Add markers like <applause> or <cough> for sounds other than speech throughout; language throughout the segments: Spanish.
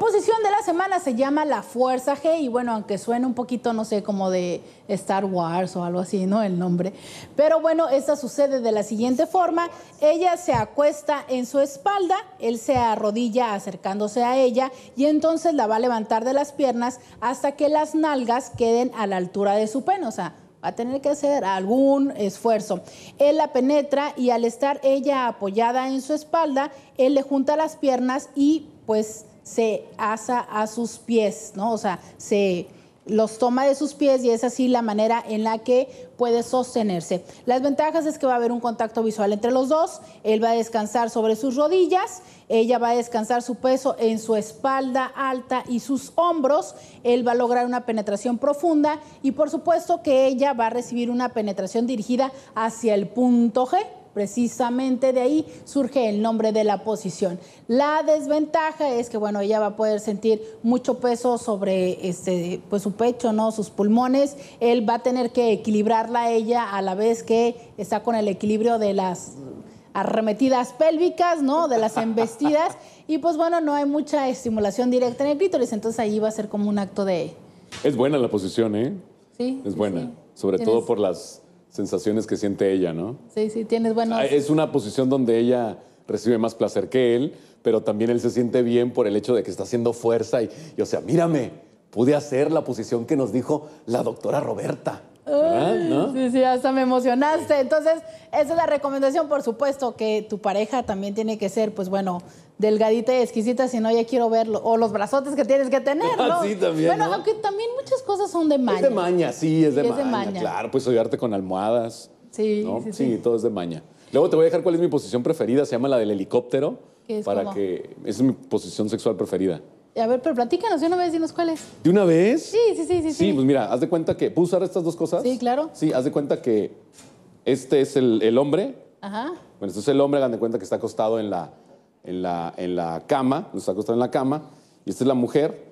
posición de la semana se llama la fuerza G y bueno, aunque suene un poquito, no sé, como de Star Wars o algo así, ¿no? El nombre. Pero bueno, esta sucede de la siguiente forma. Ella se acuesta en su espalda, él se arrodilla acercándose a ella y entonces la va a levantar de las piernas hasta que las nalgas queden a la altura de su pene, o sea, va a tener que hacer algún esfuerzo. Él la penetra y al estar ella apoyada en su espalda, él le junta las piernas y pues se asa a sus pies, ¿no? O sea, se los toma de sus pies y es así la manera en la que puede sostenerse. Las ventajas es que va a haber un contacto visual entre los dos, él va a descansar sobre sus rodillas, ella va a descansar su peso en su espalda alta y sus hombros, él va a lograr una penetración profunda y por supuesto que ella va a recibir una penetración dirigida hacia el punto G Precisamente de ahí surge el nombre de la posición. La desventaja es que, bueno, ella va a poder sentir mucho peso sobre este, pues, su pecho, ¿no? Sus pulmones. Él va a tener que equilibrarla ella a la vez que está con el equilibrio de las arremetidas pélvicas, ¿no? De las embestidas. Y pues bueno, no hay mucha estimulación directa en el clítoris, entonces ahí va a ser como un acto de... Es buena la posición, ¿eh? Sí. Es buena, sobre todo por las sensaciones que siente ella, ¿no? Sí, sí, tienes buenos... Ah, es una posición donde ella recibe más placer que él, pero también él se siente bien por el hecho de que está haciendo fuerza y, y o sea, mírame, pude hacer la posición que nos dijo la doctora Roberta. ¿no? Sí, sí, hasta me emocionaste. Entonces, esa es la recomendación, por supuesto, que tu pareja también tiene que ser, pues bueno, delgadita y exquisita, si no, ya quiero verlo. O los brazotes que tienes que tener, ah, ¿no? sí, también. Bueno, aunque también muchas cosas son de maña. Es de maña, sí, es de, maña. Claro, pues ayudarte con almohadas. Sí, sí, todo es de maña. Luego te voy a dejar cuál es mi posición preferida, se llama la del helicóptero. para que. Esa es mi posición sexual preferida. A ver, pero platícanos de una vez, dinos cuál es. ¿De una vez? Sí, sí, sí, sí. Sí, sí. pues mira, haz de cuenta que. ¿Puedo usar estas dos cosas? Sí, claro. Sí, haz de cuenta que este es el, hombre. Ajá. Bueno, este es el hombre, hagan de cuenta que está acostado en la, en la, en la cama, está acostado en la cama, y esta es la mujer.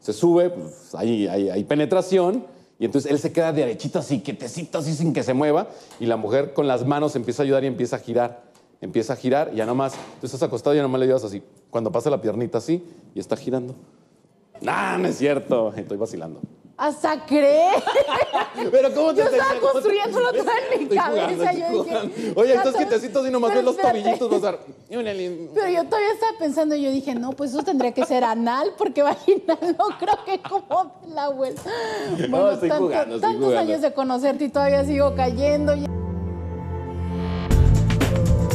Se sube, pues, hay, hay penetración. Y entonces él se queda derechito así, quietecito, así sin que se mueva. Y la mujer con las manos empieza a ayudar y empieza a girar empieza a girar y ya nomás, tú estás acostado y ya nomás le llevas así, cuando pasa la piernita así y está girando. ¡Ah, no es cierto! <laughs> Estoy vacilando. ¿Hasta crees? <laughs> Pero ¿cómo te Yo estaba construyéndolo todo en mi cabeza. Jugando, yo dije, Oye, estos quitesitos y nomás ves los tobillitos pasar. <laughs> Pero yo todavía estaba pensando, y yo dije, no, pues eso tendría que ser anal, porque vaginal no creo que como la vuelta. Bueno, estoy jugando, tantos años de conocerte y todavía sigo cayendo.